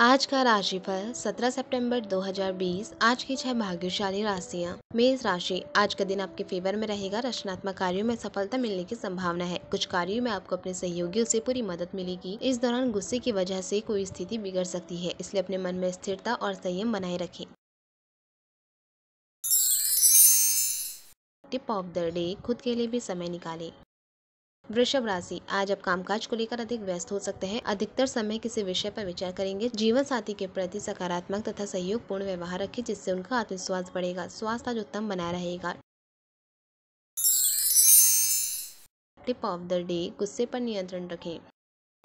आज का राशिफल 17 सितंबर 2020 आज की छह भाग्यशाली राशियां मेष राशि आज का दिन आपके फेवर में रहेगा रचनात्मक कार्यों में सफलता मिलने की संभावना है कुछ कार्यों में आपको अपने सहयोगियों से पूरी मदद मिलेगी इस दौरान गुस्से की वजह से कोई स्थिति बिगड़ सकती है इसलिए अपने मन में स्थिरता और संयम बनाए रखें टिप ऑफ द डे खुद के लिए भी समय निकालें वृषभ राशि आज आप कामकाज को लेकर अधिक व्यस्त हो सकते हैं अधिकतर समय किसी विषय पर विचार करेंगे जीवन साथी के प्रति सकारात्मक तथा सहयोग पूर्ण व्यवहार रखें जिससे उनका आत्मविश्वास बढ़ेगा स्वास्थ्य आज उत्तम बना रहेगा टिप ऑफ द डे गुस्से पर नियंत्रण रखें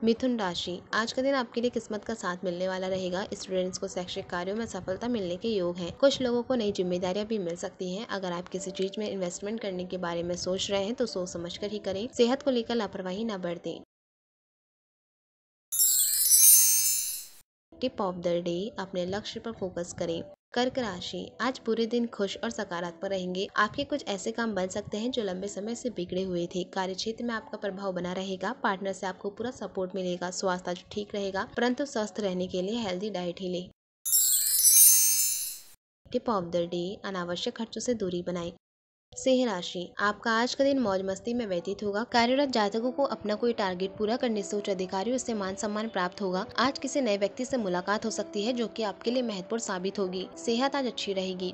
मिथुन राशि आज का दिन आपके लिए किस्मत का साथ मिलने वाला रहेगा स्टूडेंट्स को शैक्षिक कार्यों में सफलता मिलने के योग हैं कुछ लोगों को नई जिम्मेदारियां भी मिल सकती हैं अगर आप किसी चीज में इन्वेस्टमेंट करने के बारे में सोच रहे हैं तो सोच समझ कर ही करें सेहत को लेकर लापरवाही न बरतें टिप ऑफ द डे अपने लक्ष्य पर फोकस करें कर्क राशि आज पूरे दिन खुश और सकारात्मक रहेंगे आपके कुछ ऐसे काम बन सकते हैं जो लंबे समय से बिगड़े हुए थे कार्य क्षेत्र में आपका प्रभाव बना रहेगा पार्टनर से आपको पूरा सपोर्ट मिलेगा स्वास्थ्य आज ठीक रहेगा परंतु स्वस्थ रहने के लिए हेल्दी डाइट ही लें टिप ऑफ द डे अनावश्यक खर्चों से दूरी बनाएं सिंह राशि आपका आज का दिन मौज मस्ती में व्यतीत होगा कार्यरत जातकों को अपना कोई टारगेट पूरा करने से उच्च अधिकारियों से मान सम्मान प्राप्त होगा आज किसी नए व्यक्ति से मुलाकात हो सकती है जो कि आपके लिए महत्वपूर्ण साबित होगी सेहत आज अच्छी रहेगी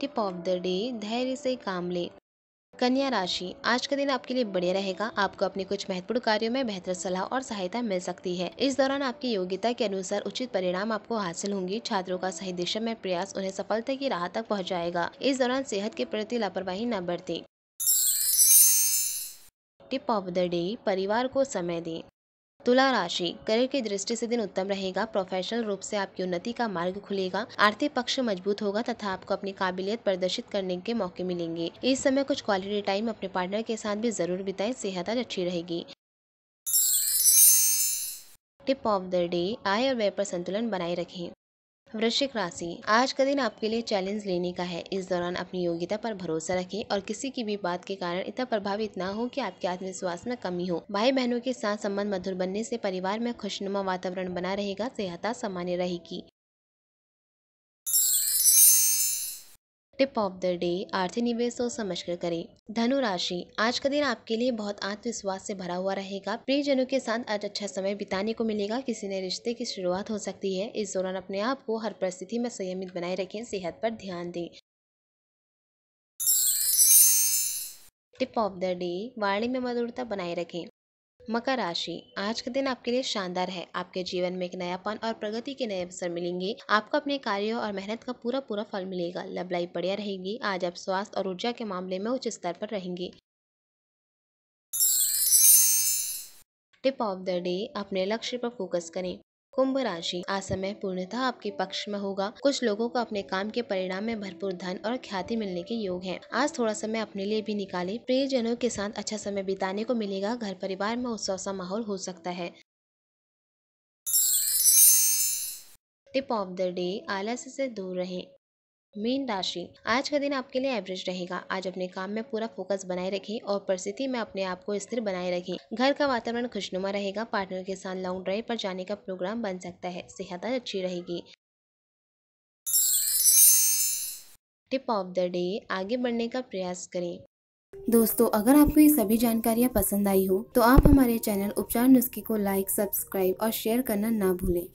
टिप ऑफ द डे धैर्य से काम ले कन्या राशि आज का दिन आपके लिए बढ़िया रहेगा आपको अपने कुछ महत्वपूर्ण कार्यों में बेहतर सलाह और सहायता मिल सकती है इस दौरान आपकी योग्यता के अनुसार उचित परिणाम आपको हासिल होंगे छात्रों का सही दिशा में प्रयास उन्हें सफलता की राह तक पहुंचाएगा। इस दौरान सेहत के प्रति लापरवाही न बरतें टिप ऑफ द डे परिवार को समय दें तुला राशि करियर की दृष्टि से दिन उत्तम रहेगा प्रोफेशनल रूप से आपकी उन्नति का मार्ग खुलेगा आर्थिक पक्ष मजबूत होगा तथा आपको अपनी काबिलियत प्रदर्शित करने के मौके मिलेंगे इस समय कुछ क्वालिटी टाइम अपने पार्टनर के साथ भी जरूर बिताएं सेहत आज अच्छी रहेगी टिप ऑफ द डे आय और व्यय पर संतुलन बनाए रखें वृश्चिक राशि आज का दिन आपके लिए चैलेंज लेने का है इस दौरान अपनी योग्यता पर भरोसा रखें और किसी की भी बात के कारण इतना प्रभावित ना हो कि आपके आत्मविश्वास में कमी हो भाई बहनों के साथ संबंध मधुर बनने से परिवार में खुशनुमा वातावरण बना रहेगा सेहत सामान्य रहेगी टिप ऑफ द डे आर्थिक निवेश सोच समझ कर करें धनु राशि आज का दिन आपके लिए बहुत आत्मविश्वास से भरा हुआ रहेगा प्रियजनों के साथ आज अच्छा समय बिताने को मिलेगा किसी ने रिश्ते की शुरुआत हो सकती है इस दौरान अपने आप को हर परिस्थिति में संयमित बनाए रखें सेहत पर ध्यान दें टिप ऑफ द डे वाणी में मधुरता बनाए रखें मकर राशि आज का दिन आपके लिए शानदार है आपके जीवन में एक नयापन और प्रगति के नए अवसर मिलेंगे आपको अपने कार्यों और मेहनत का पूरा पूरा फल मिलेगा लव लाइफ बढ़िया रहेगी आज आप स्वास्थ्य और ऊर्जा के मामले में उच्च स्तर पर रहेंगे टिप ऑफ द डे अपने लक्ष्य पर फोकस करें कुंभ राशि आज समय पूर्णतः आपके पक्ष में होगा कुछ लोगों को अपने काम के परिणाम में भरपूर धन और ख्याति मिलने के योग है आज थोड़ा समय अपने लिए भी निकाले प्रियजनों के साथ अच्छा समय बिताने को मिलेगा घर परिवार में उत्सव सा माहौल हो सकता है टिप ऑफ द डे आलस से दूर रहें मीन राशि आज का दिन आपके लिए एवरेज रहेगा आज अपने काम में पूरा फोकस बनाए रखें और परिस्थिति में अपने आप को स्थिर बनाए रखें घर का वातावरण खुशनुमा रहेगा पार्टनर के साथ लॉन्ग ड्राइव पर जाने का प्रोग्राम बन सकता है सेहत अच्छी रहेगी टिप ऑफ द डे आगे बढ़ने का प्रयास करें दोस्तों अगर आपको ये सभी जानकारियाँ पसंद आई हो तो आप हमारे चैनल उपचार नुस्खे को लाइक सब्सक्राइब और शेयर करना ना भूलें